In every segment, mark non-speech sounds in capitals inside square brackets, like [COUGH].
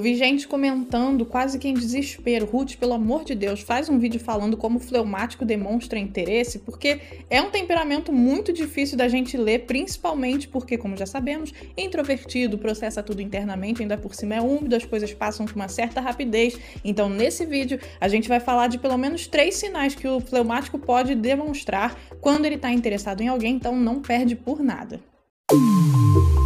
Eu vi gente comentando, quase que em desespero, Ruth, pelo amor de Deus, faz um vídeo falando como o fleumático demonstra interesse, porque é um temperamento muito difícil da gente ler, principalmente porque, como já sabemos, introvertido, processa tudo internamente, ainda por cima é úmido, as coisas passam com uma certa rapidez. Então, nesse vídeo, a gente vai falar de pelo menos três sinais que o fleumático pode demonstrar quando ele está interessado em alguém, então não perde por nada. Música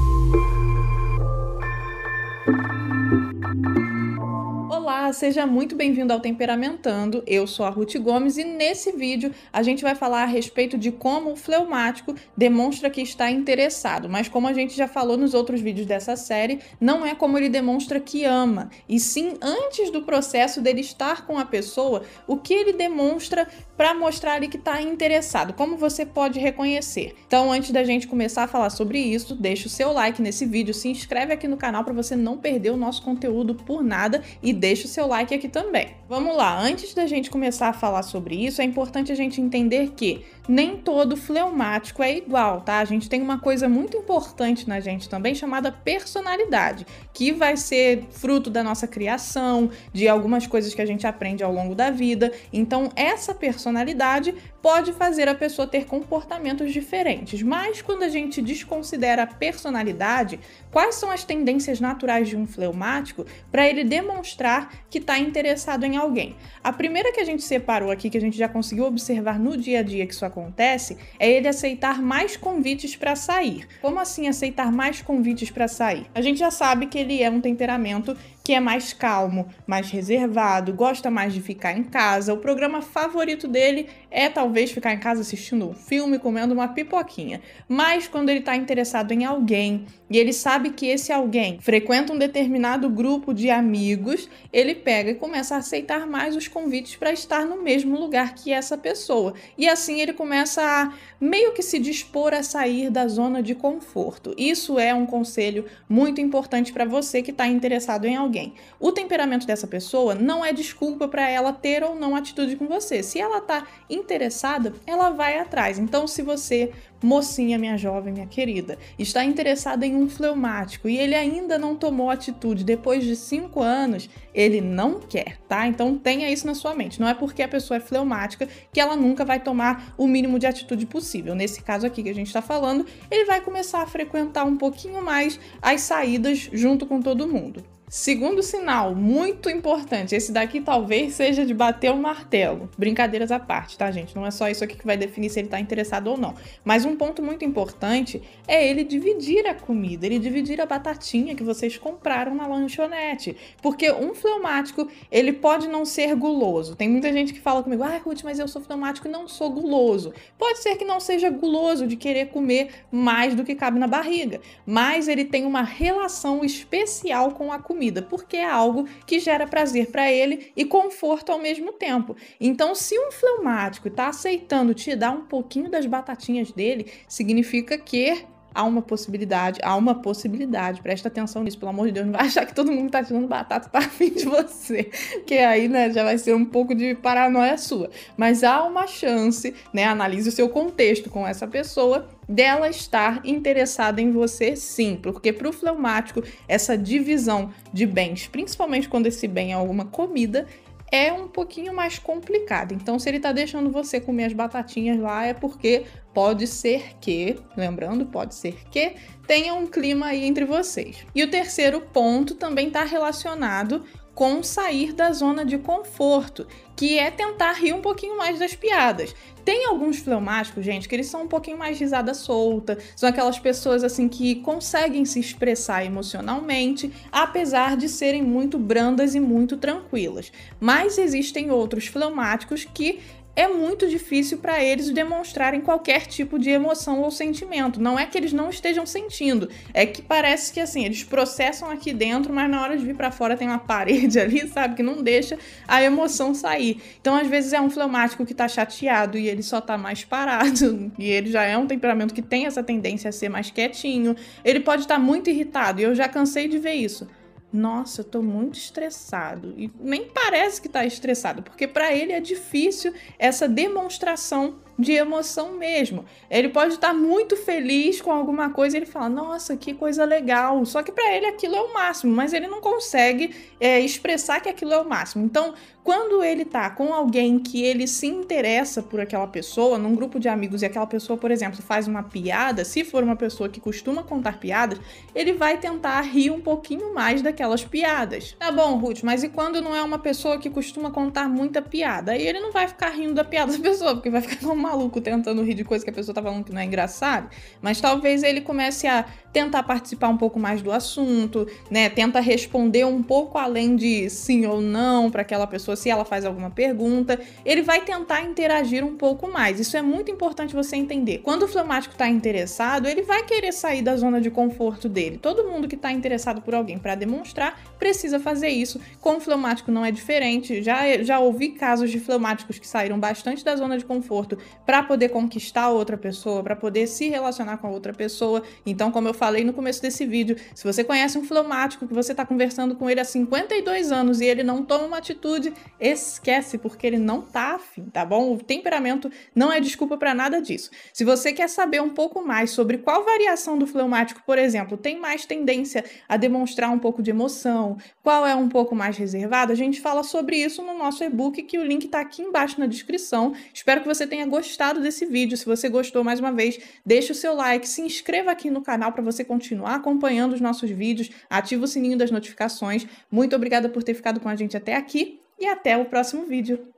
Olá, seja muito bem-vindo ao Temperamentando. Eu sou a Ruth Gomes e nesse vídeo a gente vai falar a respeito de como o fleumático demonstra que está interessado, mas como a gente já falou nos outros vídeos dessa série, não é como ele demonstra que ama, e sim antes do processo dele estar com a pessoa, o que ele demonstra para mostrar ali que está interessado, como você pode reconhecer. Então, antes da gente começar a falar sobre isso, deixa o seu like nesse vídeo, se inscreve aqui no canal para você não perder o nosso conteúdo por nada e deixa o seu like aqui também. Vamos lá, antes da gente começar a falar sobre isso, é importante a gente entender que nem todo fleumático é igual, tá? A gente tem uma coisa muito importante na gente também chamada personalidade, que vai ser fruto da nossa criação, de algumas coisas que a gente aprende ao longo da vida. Então, essa personalidade pode fazer a pessoa ter comportamentos diferentes, mas quando a gente desconsidera a personalidade, quais são as tendências naturais de um fleumático para ele demonstrar que está interessado em alguém. A primeira que a gente separou aqui, que a gente já conseguiu observar no dia a dia que isso acontece, é ele aceitar mais convites para sair. Como assim aceitar mais convites para sair? A gente já sabe que ele é um temperamento que é mais calmo, mais reservado, gosta mais de ficar em casa. O programa favorito dele é talvez ficar em casa assistindo um filme, comendo uma pipoquinha. Mas quando ele está interessado em alguém e ele sabe que esse alguém frequenta um determinado grupo de amigos, ele pega e começa a aceitar mais os convites para estar no mesmo lugar que essa pessoa. E assim ele começa a meio que se dispor a sair da zona de conforto. Isso é um conselho muito importante para você que está interessado em alguém alguém. O temperamento dessa pessoa não é desculpa para ela ter ou não atitude com você. Se ela tá interessada, ela vai atrás. Então, se você, mocinha, minha jovem, minha querida, está interessada em um fleumático e ele ainda não tomou atitude depois de cinco anos, ele não quer, tá? Então tenha isso na sua mente. Não é porque a pessoa é fleumática que ela nunca vai tomar o mínimo de atitude possível. Nesse caso aqui que a gente está falando, ele vai começar a frequentar um pouquinho mais as saídas junto com todo mundo. Segundo sinal, muito importante, esse daqui talvez seja de bater o martelo. Brincadeiras à parte, tá, gente? Não é só isso aqui que vai definir se ele tá interessado ou não. Mas um ponto muito importante é ele dividir a comida, ele dividir a batatinha que vocês compraram na lanchonete. Porque um fleumático, ele pode não ser guloso. Tem muita gente que fala comigo, ah, Ruth, mas eu sou fleumático e não sou guloso. Pode ser que não seja guloso de querer comer mais do que cabe na barriga, mas ele tem uma relação especial com a comida comida, porque é algo que gera prazer para ele e conforto ao mesmo tempo. Então, se um fleumático está aceitando te dar um pouquinho das batatinhas dele, significa que há uma possibilidade, há uma possibilidade, presta atenção nisso, pelo amor de Deus, não vai achar que todo mundo tá tirando batata para fim de você, que aí, né, já vai ser um pouco de paranoia sua. Mas há uma chance, né, analise o seu contexto com essa pessoa dela estar interessada em você sim, porque para o fleumático essa divisão de bens, principalmente quando esse bem é alguma comida, é um pouquinho mais complicado. Então, se ele tá deixando você comer as batatinhas lá, é porque Pode ser que, lembrando, pode ser que tenha um clima aí entre vocês. E o terceiro ponto também está relacionado com sair da zona de conforto, que é tentar rir um pouquinho mais das piadas. Tem alguns fleumáticos, gente, que eles são um pouquinho mais risada solta, são aquelas pessoas assim que conseguem se expressar emocionalmente, apesar de serem muito brandas e muito tranquilas. Mas existem outros fleumáticos que é muito difícil para eles demonstrarem qualquer tipo de emoção ou sentimento. Não é que eles não estejam sentindo, é que parece que assim, eles processam aqui dentro, mas na hora de vir para fora tem uma parede [LAUGHS] ali, sabe, que não deixa a emoção sair. Então, às vezes é um fleumático que tá chateado e ele só tá mais parado, [LAUGHS] e ele já é um temperamento que tem essa tendência a ser mais quietinho. Ele pode estar tá muito irritado, e eu já cansei de ver isso nossa, eu tô muito estressado. E nem parece que tá estressado, porque para ele é difícil essa demonstração de emoção mesmo. Ele pode estar muito feliz com alguma coisa, ele fala: "Nossa, que coisa legal". Só que para ele aquilo é o máximo, mas ele não consegue é, expressar que aquilo é o máximo. Então, quando ele tá com alguém que ele se interessa por aquela pessoa, num grupo de amigos e aquela pessoa, por exemplo, faz uma piada, se for uma pessoa que costuma contar piadas, ele vai tentar rir um pouquinho mais daquelas piadas. Tá bom, Ruth, mas e quando não é uma pessoa que costuma contar muita piada? Aí ele não vai ficar rindo da piada da pessoa, porque vai ficar com maluco tentando rir de coisa que a pessoa tá falando que não é engraçado, mas talvez ele comece a tentar participar um pouco mais do assunto, né? Tenta responder um pouco além de sim ou não para aquela pessoa se ela faz alguma pergunta. Ele vai tentar interagir um pouco mais. Isso é muito importante você entender. Quando o fleumático está interessado, ele vai querer sair da zona de conforto dele. Todo mundo que está interessado por alguém para demonstrar precisa fazer isso. Com o fleumático não é diferente. Já, já ouvi casos de fleumáticos que saíram bastante da zona de conforto para poder conquistar outra pessoa, para poder se relacionar com outra pessoa. Então, como eu falei no começo desse vídeo, se você conhece um fleumático que você está conversando com ele há 52 anos e ele não toma uma atitude, esquece, porque ele não tá afim, tá bom? O temperamento não é desculpa para nada disso. Se você quer saber um pouco mais sobre qual variação do fleumático, por exemplo, tem mais tendência a demonstrar um pouco de emoção, qual é um pouco mais reservado, a gente fala sobre isso no nosso e-book, que o link está aqui embaixo na descrição. Espero que você tenha gostado desse vídeo. Se você gostou, mais uma vez, deixe o seu like, se inscreva aqui no canal para você você continuar acompanhando os nossos vídeos, ativa o sininho das notificações. Muito obrigada por ter ficado com a gente até aqui e até o próximo vídeo.